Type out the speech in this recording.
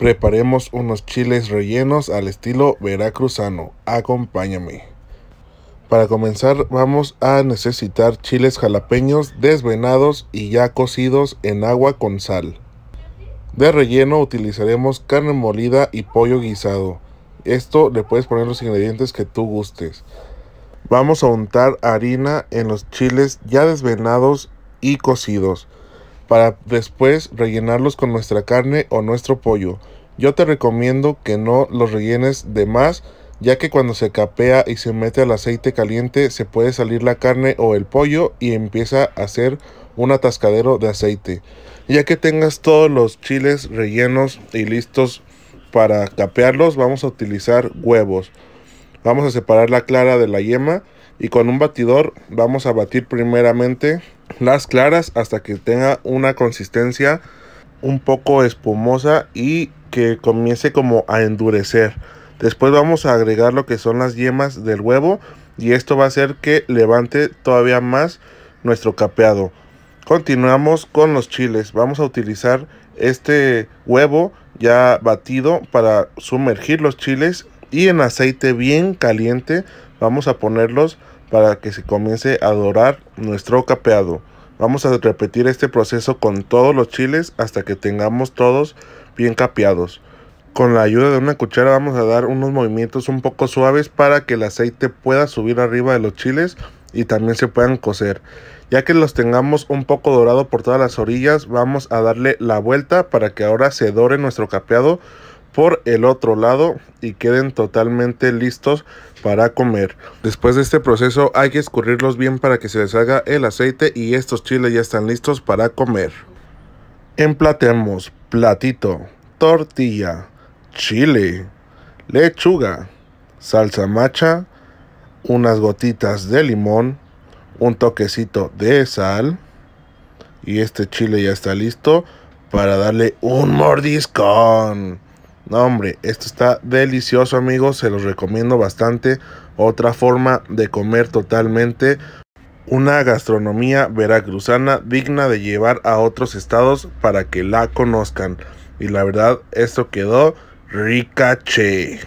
Preparemos unos chiles rellenos al estilo veracruzano. Acompáñame. Para comenzar vamos a necesitar chiles jalapeños desvenados y ya cocidos en agua con sal. De relleno utilizaremos carne molida y pollo guisado. Esto le puedes poner los ingredientes que tú gustes. Vamos a untar harina en los chiles ya desvenados y cocidos para después rellenarlos con nuestra carne o nuestro pollo. Yo te recomiendo que no los rellenes de más, ya que cuando se capea y se mete al aceite caliente se puede salir la carne o el pollo y empieza a hacer un atascadero de aceite. Ya que tengas todos los chiles rellenos y listos para capearlos, vamos a utilizar huevos. Vamos a separar la clara de la yema y con un batidor vamos a batir primeramente las claras hasta que tenga una consistencia un poco espumosa y que comience como a endurecer. Después vamos a agregar lo que son las yemas del huevo y esto va a hacer que levante todavía más nuestro capeado. Continuamos con los chiles. Vamos a utilizar este huevo ya batido para sumergir los chiles y en aceite bien caliente vamos a ponerlos para que se comience a dorar nuestro capeado. Vamos a repetir este proceso con todos los chiles hasta que tengamos todos bien capeados. Con la ayuda de una cuchara vamos a dar unos movimientos un poco suaves para que el aceite pueda subir arriba de los chiles y también se puedan cocer. Ya que los tengamos un poco dorado por todas las orillas, vamos a darle la vuelta para que ahora se dore nuestro capeado por el otro lado y queden totalmente listos para comer. Después de este proceso hay que escurrirlos bien para que se les haga el aceite y estos chiles ya están listos para comer. Emplatemos platito, tortilla, chile, lechuga, salsa macha, unas gotitas de limón, un toquecito de sal y este chile ya está listo para darle un mordiscón. No, hombre, esto está delicioso, amigos. Se los recomiendo bastante. Otra forma de comer totalmente una gastronomía veracruzana digna de llevar a otros estados para que la conozcan. Y la verdad, esto quedó ricache.